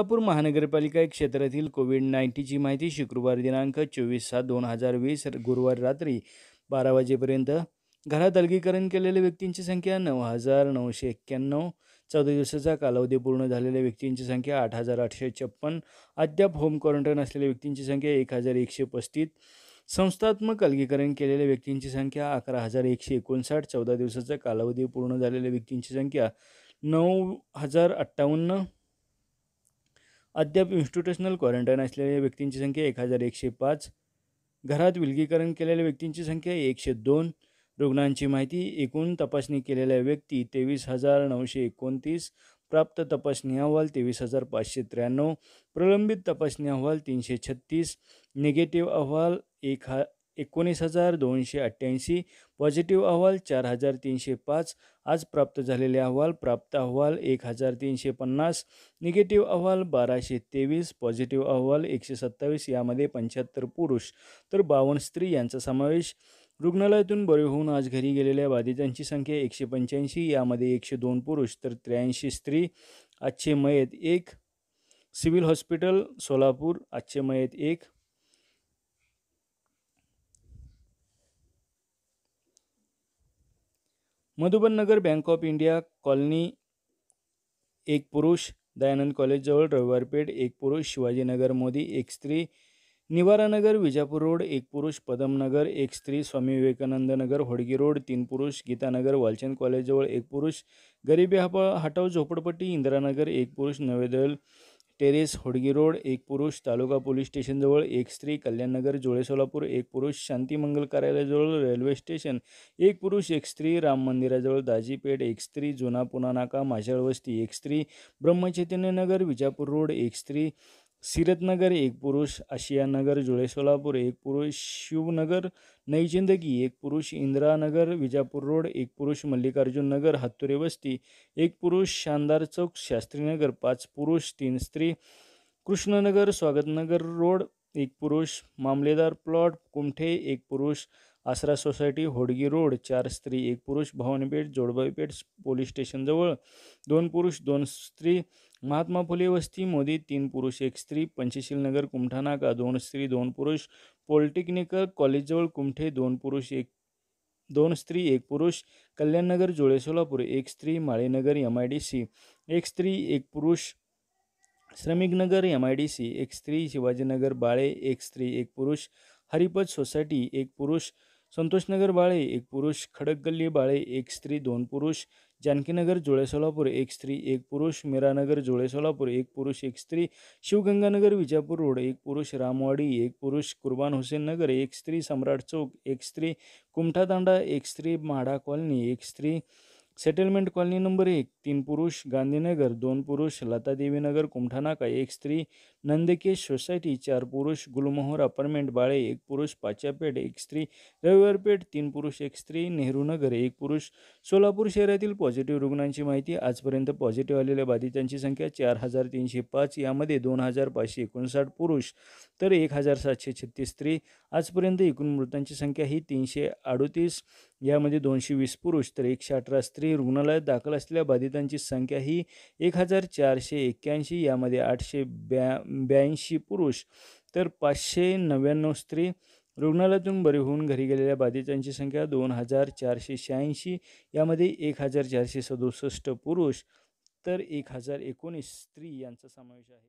सोलापूर महानगरपालिका क्षेत्रातील कोविड नाईन्टीनची माहिती शुक्रवार दिनांक चोवीस सात दोन हजार वीस गुरुवार रात्री बारा वाजेपर्यंत घरात अलगीकरण केलेल्या व्यक्तींची संख्या नऊ हजार नऊशे एक्क्याण्णव चौदा दिवसाचा कालावधी पूर्ण झालेल्या व्यक्तींची संख्या आठ हजार आठशे छप्पन अद्याप होम क्वारंटाईन असलेल्या व्यक्तींची संख्या एक हजार एकशे पस्तीस संस्थात्मक अलगीकरण केलेल्या व्यक्तींची संख्या अकरा हजार एकशे एकोणसाठ चौदा दिवसाचा कालावधी पूर्ण झालेल्या व्यक्तींची संख्या नऊ हजार अठ्ठावन्न अद्याप इन्स्टिट्यूशनल क्वारंटाईन असलेल्या व्यक्तींची संख्या एक हजार एकशे पाच घरात विलगीकरण केलेल्या व्यक्तींची संख्या एकशे दोन रुग्णांची माहिती एकूण तपासणी केलेल्या व्यक्ती तेवीस हजार नऊशे एकोणतीस प्राप्त तपासणी अहवाल तेवीस हजार पाचशे त्र्याण्णव प्रलंबित तपासणी अहवाल तीनशे छत्तीस निगेटिव्ह अहवाल एक हा एकोणीस हजार दोनशे अठ्ठ्याऐंशी पॉझिटिव्ह अहवाल चार हजार तीनशे पाच आज प्राप्त झालेले अहवाल प्राप्त अहवाल एक हजार तीनशे पन्नास निगेटिव्ह अहवाल बाराशे तेवीस पॉझिटिव्ह अहवाल एकशे सत्तावीस यामध्ये पंच्याहत्तर पुरुष तर बावन्न स्त्री यांचा समावेश रुग्णालयातून बरे होऊन आज घरी गेलेल्या बाधितांची संख्या एकशे पंच्याऐंशी यामध्ये एकशे दोन पुरुष तर त्र्याऐंशी स्त्री आजचे मयत एक सिव्हिल हॉस्पिटल सोलापूर आजचे मयत एक Madhuban Nagar bank of India colony एक पुरुष दयानंद कॉलेजजवळ रविवारपेठ एक पुरुष शिवाजीनगर मोदी एक स्त्री निवारानगर विजापूर रोड एक पुरुष पदमनगर एक स्त्री स्वामी विवेकानंद नगर होडगी रोड तीन पुरुष गीतानगर वालचंद कॉलेजजवळ एक पुरुष गरिबी हाप हटाव झोपडपट्टी इंदिरानगर एक पुरुष नवेदल टेरेस होडगी रोड एक पुरुष तालुका पोलीस स्टेशनजवळ एक स्त्री कल्याणनगर जोळे सोलापूर एक पुरुष शांतीमंगल कार्यालयाजवळ रेल्वे स्टेशन एक पुरुष एक स्त्री राम मंदिराजवळ दाजीपेठ एक स्त्री जुना पुना नाका माशाळवस्ती एक स्त्री नगर विजापूर रोड एक स्त्री सिरतनगर एक पुरुष आशियानगर जुळे सोलापूर एक पुरुष शिवनगर नई जिंदगी एक पुरुष इंदिरानगर विजापूर रोड एक पुरुष मल्लिकार्जुन नगर हत्तुरे वस्ती एक पुरुष शानदार चौक शास्त्रीनगर पाच पुरुष तीन स्त्री कृष्णनगर स्वागतनगर रोड एक पुरुष मामलेदार प्लॉट कुमठे एक पुरुष आसरा सोसायटी होडगी रोड चार स्त्री एक पुरुष भवानीपेठ जोडबाईपेठ पोलीस स्टेशनजवळ दोन पुरुष दोन स्त्री महात्मा फुले वस्ती मोदी तीन पुरुष एक स्त्री पंचशील नगर नाका दोन स्त्री दोन पुरुष पॉलिटेक्निकल कॉलेजजवळ कुमठे दोन पुरुष एक दोन स्त्री एक पुरुष कल्याणनगर जोळे सोलापूर एक स्त्री Malenagar M I D C एक स्त्री एक पुरुष Shramiknagar M I D C एक स्त्री शिवाजीनगर बाळे एक स्त्री एक पुरुष हरिपद सोसायटी एक पुरुष संतोषनगर बाळे एक पुरुष गल्ली बाळे एक स्त्री दोन पुरुष जानकीनगर जुळे सोलापूर एक स्त्री एक पुरुष मीरानगर जुळे सोलापूर एक पुरुष एक स्त्री शिवगंगानगर विजापूर रोड एक पुरुष रामवाडी एक पुरुष कुर्बान हुसेन नगर एक स्त्री सम्राट चौक एक स्त्री कुमठातांडा एक स्त्री माडा कॉलनी एक स्त्री सेटलमेंट कॉलनी नंबर एक तीन पुरुष गांधीनगर दोन पुरुष लतादेवीनगर कुमठानाका एक स्त्री नंदकेश सोसायटी चार पुरुष गुलमोहर अपार्टमेंट बाळे एक पुरुष पाच्यापेठ एक स्त्री रविवारपेठ तीन पुरुष एक स्त्री नेहरू नगर एक पुरुष सोलापूर शहरातील पॉझिटिव्ह रुग्णांची माहिती आजपर्यंत पॉझिटिव्ह आलेल्या बाधितांची संख्या चार हजार तीनशे पाच यामध्ये दोन हजार पाचशे एकोणसाठ पुरुष तर एक हजार सातशे छत्तीस स्त्री आजपर्यंत एकूण मृतांची संख्या ही तीनशे अडोतीस यामध्ये दोनशे वीस पुरुष तर एकशे अठरा स्त्री रुग्णालयात दाखल असलेल्या बाधितांची संख्या ही एक हजार चारशे एक्क्याऐंशी यामध्ये आठशे ब्या ब्याऐंशी पुरुष तर पाचशे नव्याण्णव स्त्री रुग्णालयातून बरे होऊन घरी गेलेल्या बाधितांची संख्या दोन हजार चारशे शहाऐंशी यामध्ये एक हजार चारशे सदुसष्ट पुरुष तर एक हजार एकोणीस स्त्री यांचा समावेश आहे